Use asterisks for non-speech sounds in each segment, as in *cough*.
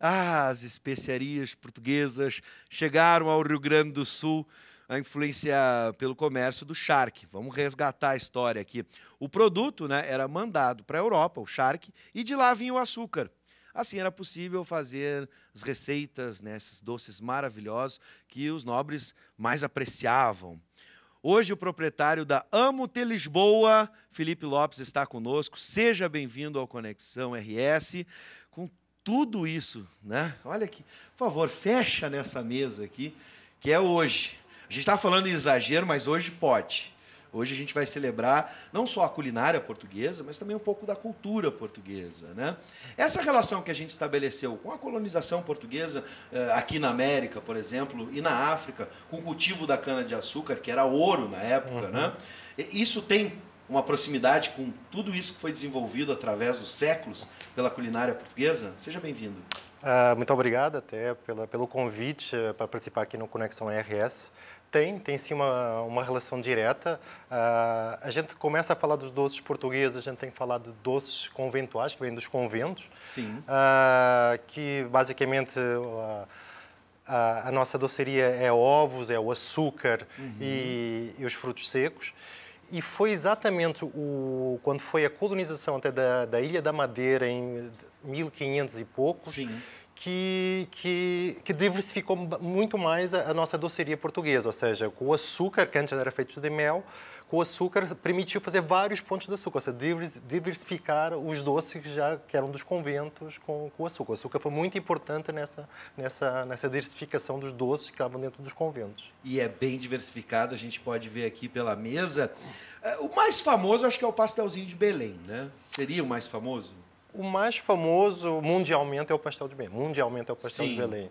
Ah, as especiarias portuguesas chegaram ao Rio Grande do Sul a influência pelo comércio do charque. Vamos resgatar a história aqui. O produto né, era mandado para a Europa, o charque, e de lá vinha o açúcar. Assim era possível fazer as receitas, né, esses doces maravilhosos que os nobres mais apreciavam. Hoje, o proprietário da Amo Te Lisboa, Felipe Lopes, está conosco. Seja bem-vindo ao Conexão RS, com tudo isso, né? Olha aqui, por favor, fecha nessa mesa aqui, que é hoje. A gente estava tá falando em exagero, mas hoje pode. Hoje a gente vai celebrar não só a culinária portuguesa, mas também um pouco da cultura portuguesa. Né? Essa relação que a gente estabeleceu com a colonização portuguesa eh, aqui na América, por exemplo, e na África, com o cultivo da cana-de-açúcar, que era ouro na época, uhum. né? isso tem uma proximidade com tudo isso que foi desenvolvido através dos séculos pela culinária portuguesa. Seja bem-vindo. Ah, muito obrigado até pela, pelo convite eh, para participar aqui no Conexão RS. Tem, tem sim uma, uma relação direta. Uh, a gente começa a falar dos doces portugueses, a gente tem que falar de doces conventuais, que vêm dos conventos. Sim. Uh, que basicamente uh, a nossa doceria é ovos, é o açúcar uhum. e, e, os frutos secos. E foi exatamente o, quando foi a colonização até da, da Ilha da Madeira, em 1500 e poucos, Sim. Que, que, que, diversificou muito mais a, a, nossa doceria portuguesa, ou seja, com o açúcar, que antes era feito de mel, com açúcar permitiu fazer vários pontos de açúcar, ou seja, diversificar os doces que já que eram dos conventos com, com açúcar. O açúcar foi muito importante nessa, nessa, nessa diversificação dos doces que estavam dentro dos conventos. E é bem diversificado, a gente pode ver aqui pela mesa. É, o mais famoso acho que é o pastelzinho de Belém, né? Seria o mais famoso? O mais famoso mundialmente é o pastel de Belém. Mundialmente é o pastel Sim. de Belém.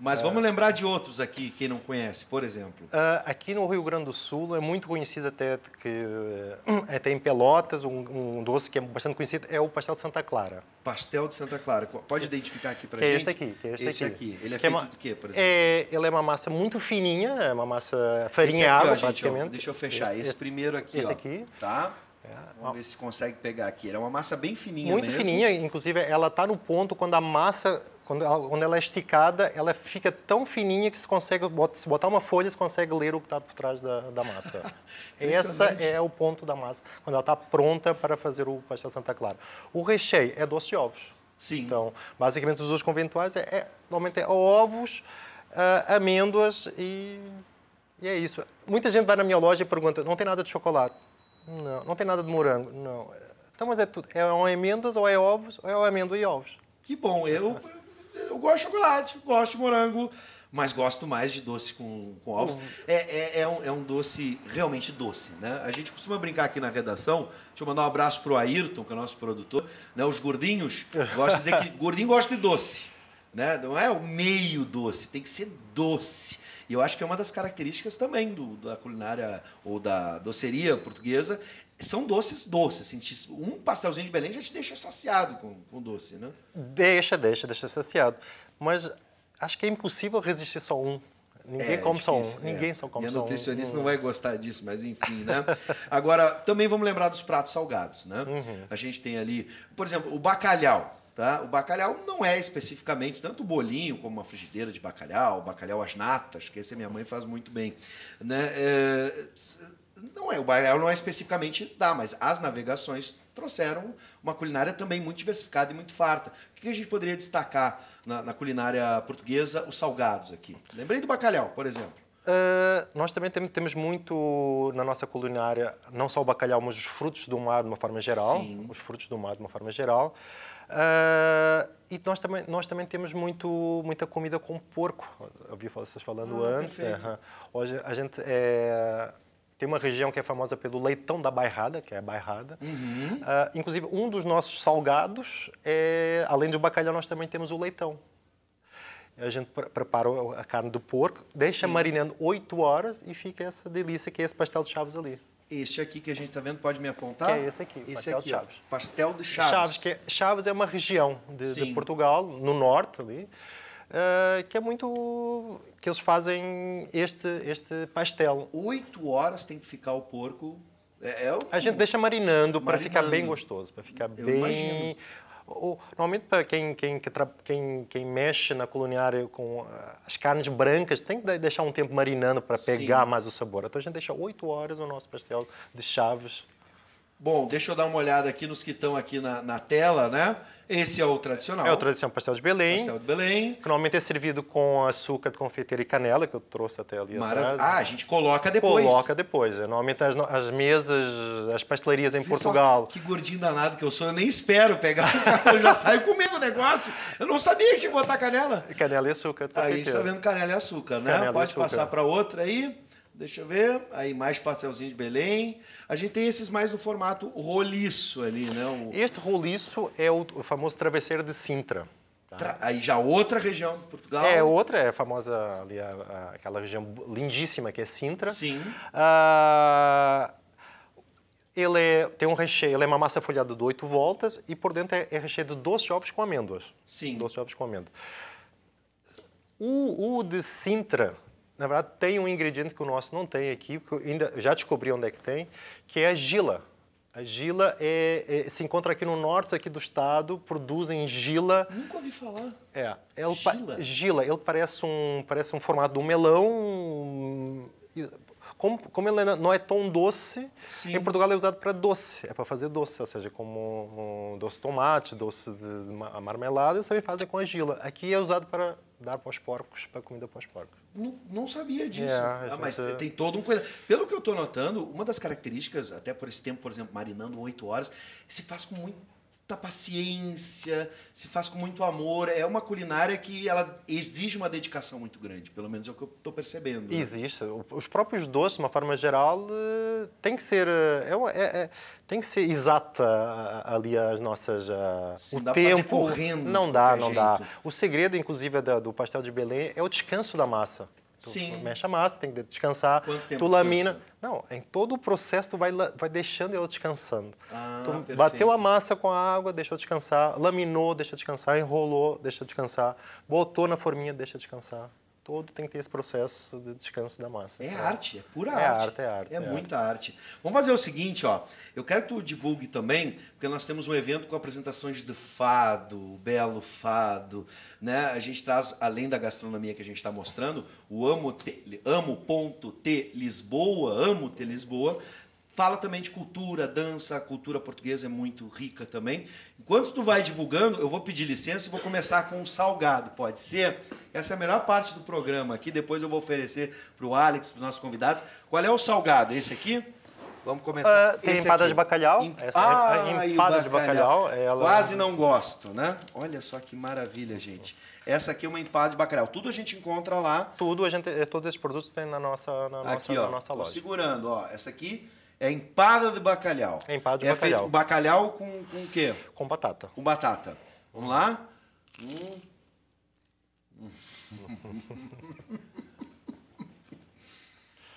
Mas é. vamos lembrar de outros aqui, quem não conhece, por exemplo. Ah, aqui no Rio Grande do Sul é muito conhecido até, que, eh, até em Pelotas, um, um doce que é bastante conhecido é o pastel de Santa Clara. Pastel de Santa Clara. Pode identificar aqui para é gente? É esse aqui. Que é esse, esse aqui. aqui. Ele é que é feito é uma, do quê, por exemplo? É, ele é uma massa muito fininha, é uma massa farinha aqui, gente, praticamente. Ó, deixa eu fechar. Esse, esse, primeiro aqui, esse ó. aqui. Tá? Vamos ver se consegue pegar aqui. Ele é uma massa bem fininha Muito mesmo. fininha, inclusive ela está no ponto quando a massa quando ela, quando ela é esticada, ela fica tão fininha que se consegue se botar uma folha, se consegue ler o que está por trás da, da massa. *laughs* Essa é o ponto da massa, quando ela está pronta para fazer o pastel Santa Clara. O recheio é doce de ovos. Sim. Então, basicamente, os dois conventuais é, é normalmente é ovos, uh, amêndoas e, e é isso. Muita gente vai na minha loja e pergunta: não tem nada de chocolate? Não. Não tem nada de morango? Não. Então, mas é tudo. É, ou amêndoas, ou é ovos, ou é amêndoa e ovos. Que bom. Eu eu gosto de chocolate, gosto de morango, mas gosto mais de doce com, com ovos. Uhum. É, é, é, um, é um doce realmente doce, né? A gente costuma brincar aqui na redação. Deixa eu mandar um abraço pro Ayrton, que é o nosso produtor. Né? Os gordinhos, gosto de dizer que gordinho gosta de doce. Né? Não é o meio doce, tem que ser doce. E eu acho que é uma das características também do, da culinária ou da doceria portuguesa. São doces doces. Assim, um pastelzinho de Belém já te deixa saciado com, com doce, né? Deixa, deixa, deixa saciado. Mas acho que é impossível resistir só um. Ninguém é, come difícil, só um. É. Ninguém só come Minha só um. nutricionista hum. não vai gostar disso, mas enfim, né? *laughs* Agora, também vamos lembrar dos pratos salgados, né? Uhum. A gente tem ali, por exemplo, o bacalhau. Tá? O bacalhau não é especificamente tanto o bolinho como uma frigideira de bacalhau, o bacalhau às natas, que esse a minha mãe faz muito bem. Né? É, não é, o bacalhau não é especificamente dá, mas as navegações trouxeram uma culinária também muito diversificada e muito farta. O que a gente poderia destacar na, na culinária portuguesa, os salgados aqui? Lembrei do bacalhau, por exemplo. Uh, nós também tem, temos muito na nossa culinária, não só o bacalhau, mas os frutos do mar de uma forma geral. Sim. Os frutos do mar de uma forma geral. Uh, e nós também, nós também temos muito, muita comida com porco. Eu ouvi vocês falando ah, antes. Hoje a gente é, tem uma região que é famosa pelo leitão da bairrada, que é a bairrada. Uhum. Uh, inclusive, um dos nossos salgados, é, além do bacalhau, nós também temos o leitão. A gente pre prepara a carne do porco, deixa Sim. marinando 8 horas e fica essa delícia que é esse pastel de chaves ali. Este aqui que a gente está vendo, pode me apontar? Que é esse aqui, esse pastel aqui, de Chaves. Ó, pastel de Chaves. Chaves, que é, Chaves é uma região de, de Portugal, no norte ali, uh, que é muito... que eles fazem este, este pastel. Oito horas tem que ficar o porco... É, é o... A gente deixa marinando, marinando. para ficar bem gostoso, para ficar Eu bem... Imagino o, normalmente, para quem, quem, quem, quem mexe na culinária com ah, as carnes brancas, tem que deixar um tempo marinando para pegar Sim. mais o sabor. Então, a gente deixa 8 horas o nosso pastel de chaves Bom, deixa eu dar uma olhada aqui nos que estão aqui na, na tela, né? Esse é o tradicional. É o tradicional pastel de Belém. Pastel de Belém. Que normalmente é servido com açúcar de confeiteiro e canela, que eu trouxe até ali Maravilha. atrás. Ah, a gente coloca depois. Coloca depois. É. Normalmente as, as mesas, as pastelarias em Vê Portugal... que gordinho danado que eu sou, eu nem espero pegar. *laughs* eu já saio comendo o negócio. Eu não sabia que tinha que botar canela. Canela e açúcar. Aí a gente está vendo canela e açúcar, né? Canela Pode açúcar. passar para outra aí. Deixa eu ver. Aí mais pastelzinho de Belém. A gente tem esses mais no formato roliço ali, né? O... Este roliço é o, o famoso travesseiro de Sintra. Tá. Aí já outra região de Portugal. É, outra, é famosa ali, a, a, aquela região lindíssima que é Sintra. Sim. Ah, ele é, tem um recheio, ele é uma massa folhada de oito voltas e por dentro é, é recheio de doce ovos com amêndoas. Sim. Doce ovos com amêndoas. O, o de Sintra, na verdade, tem um ingrediente que o nosso não tem aqui, porque ainda já descobri onde é que tem, que é a gila. A gila é, é, se encontra aqui no norte aqui do estado, produzem gila. Nunca ouvi falar. É. Ele é gila? gila. Ele parece um, parece um formato de um melão, como, como ele é, não é tão doce, Sim. em Portugal é usado para doce, é para fazer doce, ou seja, como um doce de tomate, doce de marmelada, eles fazer com argila. Aqui é usado para dar para os porcos, para comida para os porcos. Não, não sabia disso. É, ah, mas tem todo um cuidado. Pelo que eu estou notando, uma das características, até por esse tempo, por exemplo, marinando oito horas, se faz com muito muita paciência, se faz com muito amor. É uma culinária que ela exige uma dedicação muito grande, pelo menos é o que eu estou percebendo. Né? Existe. Os próprios doces, de uma forma geral, eh, tem que ser eh, é, é, é tem que ser exata eh, ali as nossas Sim, o dá tempo. correndo. Não dá, não jeito. dá. O segredo, inclusive, é do pastel de Belém é o descanso da massa. Tu então, Sim. mexe a massa, tem que descansar. Quanto tempo tu lamina. Não, em todo o processo tu vai, vai deixando ela descansando. Ah, tu perfeito. bateu a massa com a água, deixou descansar. Laminou, deixa descansar. Enrolou, deixa descansar. Botou na forminha, deixa descansar todo tem que ter esse processo de descanso da massa. É, é. arte, é pura é arte. arte. É arte, é arte. É, muita arte. Vamos fazer o seguinte, ó. Eu quero que tu divulgue também, porque nós temos um evento com apresentações do fado, o belo fado, né? A gente traz, além da gastronomia que a gente está mostrando, o Amo, te, Amo ponto T Lisboa, Amo T Lisboa, fala também de cultura, dança, a cultura portuguesa é muito rica também. Enquanto tu vai divulgando, eu vou pedir licença e vou começar com um salgado, pode ser? Essa é a melhor parte do programa aqui, depois eu vou oferecer para o Alex, para os nossos convidados. Qual é o salgado? Esse aqui? Vamos começar. Uh, tem Esse empada aqui. de bacalhau. Em... Essa é ah, é empada de bacalhau. Ela... É Quase não gosto, né? Olha só que maravilha, gente. Essa aqui é uma empada de bacalhau. Tudo a gente encontra lá. Tudo, a gente, é, todos esses produtos tem na nossa, na aqui, nossa, ó, na nossa loja. Segurando, ó. Essa aqui é empada de bacalhau. É empada de é bacalhau. Feito bacalhau com, com o quê? Com batata. Com batata. Vamos lá? Hum. *laughs* hum.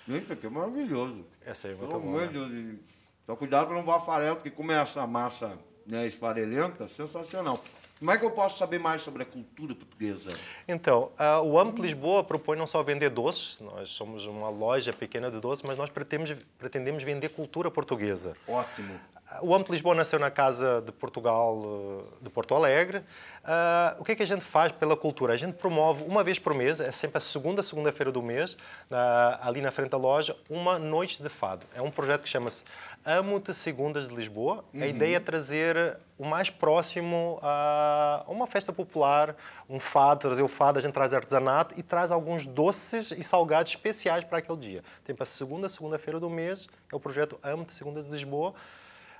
Isso aqui é maravilhoso. Essa aí é muito Pelo bom, né? Só cuidado para não voar farelo, porque como é essa massa né, esfarelenta, sensacional. Como é que eu posso saber mais sobre a cultura portuguesa? Então, uh, o de Lisboa propõe não só vender doces, nós somos uma loja pequena de doces, mas nós pretendemos, pretendemos vender cultura portuguesa. Ótimo. O de Lisboa nasceu na Casa de Portugal eh, de Porto Alegre. Uh, o que é que a gente faz pela cultura? A gente promove uma vez por mês, é sempre a segunda segunda-feira do mês, uh, ali na frente da loja, uma noite de fado. É um projeto que chama-se Amo-te Segundas de Lisboa. Uhum. A ideia é trazer o mais próximo a uma festa popular, um fado, trazer o fado, a gente traz artesanato e traz alguns doces e salgados especiais para aquele dia. Tem para a segunda segunda-feira do mês, é o projeto Amo-te Segundas de Lisboa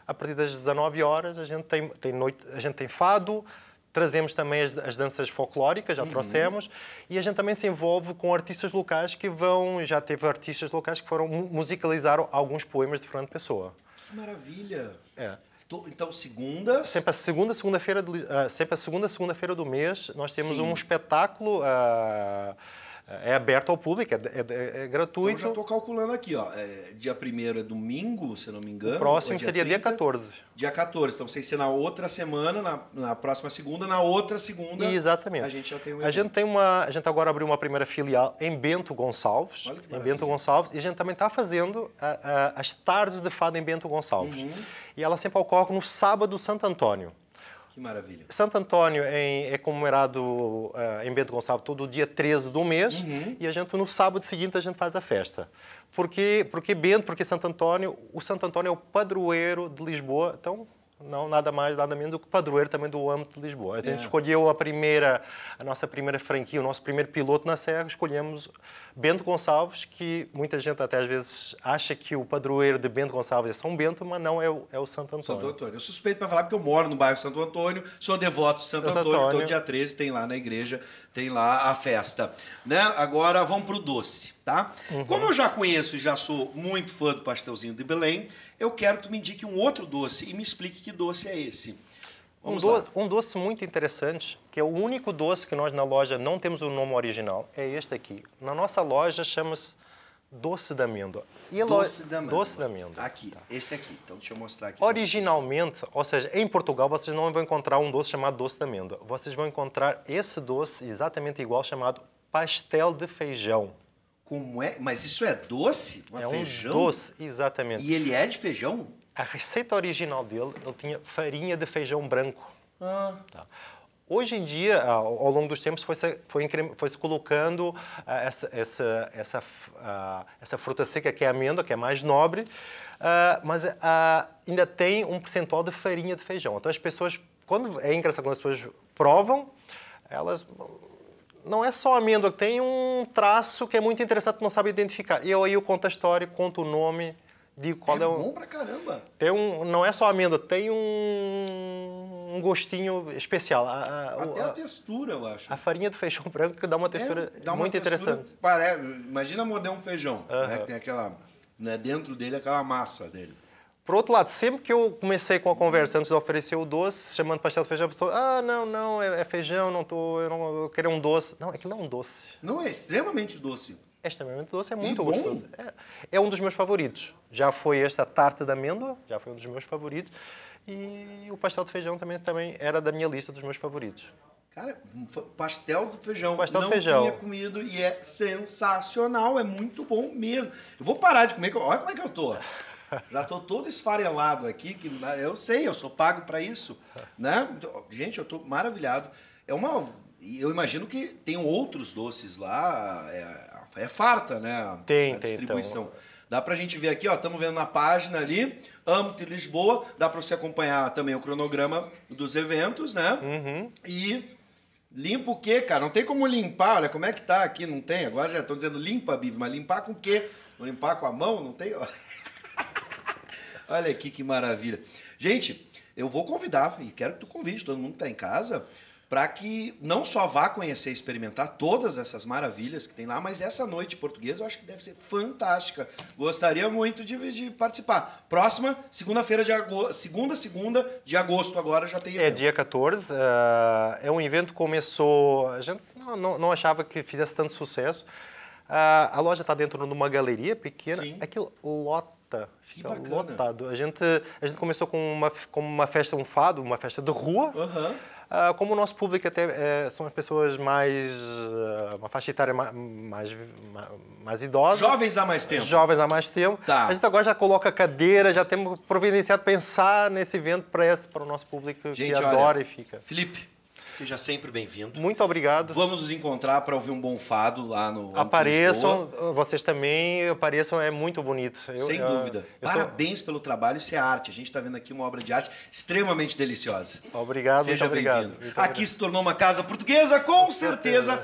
a partir das 19 horas a gente tem, tem noite, a gente tem fado, trazemos também as, as, danças folclóricas, já uhum. trouxemos, e a gente também se envolve com artistas locais que vão, já teve artistas locais que foram musicalizar alguns poemas de Fernando Pessoa. Que maravilha! É. Então, segundas? Sempre a segunda segunda-feira uh, sempre a segunda segunda-feira do mês, nós temos Sim. um espetáculo uh, é, é aberto ao público, é, é, é, é gratuito. Então, eu já estou calculando aqui, ó. É, dia 1 é domingo, se não me engano. O próximo dia seria 30, dia 14. Dia 14. Então, sei ser na outra semana, na, na próxima segunda, na outra segunda. Exatamente. A gente já tem um A gente tem uma. A gente agora abriu uma primeira filial em Bento Gonçalves. Olha que em Bento Gonçalves. E a gente também está fazendo a, a, as tardes de fada em Bento Gonçalves. Uhum. E ela sempre ocorre no sábado Santo Antônio. Que maravilha. Santo Antônio é, é comemorado uh, em Bento Gonçalves todo dia 13 do mês uhum. e a gente no sábado seguinte a gente faz a festa. Porque, porque Bento, porque Santo Antônio, o Santo Antônio é o padroeiro de Lisboa, então não nada mais, nada menos do que padroeiro também do âmbito de Lisboa. A gente é. escolheu a primeira, a nossa primeira franquia, o nosso primeiro piloto na Serra, escolhemos Bento Gonçalves, que muita gente até às vezes acha que o padroeiro de Bento Gonçalves é São Bento, mas não é o, é o Santo Antônio. Santo Antônio. Eu suspeito para falar porque eu moro no bairro Santo Antônio, sou devoto de Santo, Santo Antônio, então Antônio, então dia 13 tem lá na igreja tem lá a festa. Né? Agora vamos para o doce, tá? Uhum. Como eu já conheço e já sou muito fã do pastelzinho de Belém, eu quero que tu me indique um outro doce e me explique que doce é esse. Um doce, um, doce muito interessante, que é o único doce que nós na loja não temos o nome original, é este aqui. Na nossa loja chama-se Doce da amêndoa. E é doce da amêndoa. Doce da amêndoa. Aqui, tá. esse aqui. Então, deixa eu mostrar aqui. Originalmente, ou seja, em Portugal, vocês não vão encontrar um doce chamado doce da amêndoa. Vocês vão encontrar esse doce exatamente igual, chamado pastel de feijão. Como é? Mas isso é doce? Uma é feijão? um doce, exatamente. E ele é de feijão? A receita original dele, ele tinha farinha de feijão branco. Ah. Tá. Hoje em dia, ao longo dos tempos, foi se, foi, foi -se colocando uh, essa, essa, essa, uh, essa fruta seca, que é a amêndoa, que é mais nobre, uh, mas ainda tem um percentual de farinha de feijão. Então, as pessoas, quando é engraçado quando as pessoas provam, elas não é só amêndoa, tem um traço que é muito interessante, não sabe identificar. E eu aí eu conto a história, conto o nome, digo qual é, é o... bom pra caramba! Tem um, não é só amêndoa, tem um um gostinho especial. A, a, Até a, a, textura, eu acho. A farinha do feijão *laughs* branco que dá uma é, textura é, dá uma muito textura interessante. Pare... Imagina morder um feijão, uh -huh. né, que tem aquela, né, dentro dele aquela massa dele. Por outro lado, sempre que eu comecei com a conversa antes de oferecer o doce, chamando pastel de feijão, a pessoa, ah, não, não, é, é feijão, não tô, eu, não, eu queria um doce. Não, aquilo não é um doce. Não, é extremamente doce. É extremamente doce, é muito bom gostoso. É, é, um dos meus favoritos. Já foi esta tarte de amêndoa, já foi um dos meus favoritos. E o pastel de feijão também, também era da minha lista dos meus favoritos. Cara, pastel do feijão. Pastel não feijão. tinha comido e é sensacional, é muito bom mesmo. Eu vou parar de comer, olha como é que eu tô. Já tô todo esfarelado aqui, que eu sei, eu sou pago para isso, né? Gente, eu tô maravilhado. É uma eu imagino que tem outros doces lá, é, é farta, né? Tem, a distribuição. Tem, então. Dá para a gente ver aqui, ó, estamos vendo na página ali, de Lisboa, dá para você acompanhar também o cronograma dos eventos, né? Uhum. E Limpa o quê, cara? Não tem como limpar, olha como é que tá aqui, não tem? Agora já estão dizendo limpa, Bive, mas limpar com o quê? limpar com a mão? Não tem? *laughs* olha aqui que maravilha. Gente, eu vou convidar, e quero que tu convide todo mundo que tá em casa, para que não só vá conhecer e experimentar todas essas maravilhas que tem lá, mas essa noite portuguesa eu acho que deve ser fantástica. Gostaria muito de, de participar. Próxima, segunda-feira de agosto, segunda, segunda de agosto agora já tem é evento. É dia 14, uh, eh, é um evento que começou, a gente não, não achava que fizesse tanto sucesso. Uh, a loja está dentro de uma galeria pequena, Sim. aquilo lota lota. Tá. Que Lotado. A gente, a gente começou com uma, com uma festa, um fado, uma festa de rua. Uhum. Uh, como o nosso público até é, são as pessoas mais uh, uma faixa etária mais, mais, mais jovens há mais tempo jovens há mais tempo tá. a gente agora já coloca cadeira já temos providenciado pensar nesse evento para esse para o nosso público gente, que adora olha, e fica Felipe Seja sempre bem-vindo. Muito obrigado. Vamos nos encontrar para ouvir um bom fado lá no. Apareçam, vocês também apareçam, é muito bonito. Eu, Sem eu, dúvida. Eu Parabéns pelo trabalho, isso é arte. A gente está vendo aqui uma obra de arte extremamente deliciosa. Obrigado, Seja bem-vindo. Aqui obrigado. se tornou uma casa portuguesa, com certeza.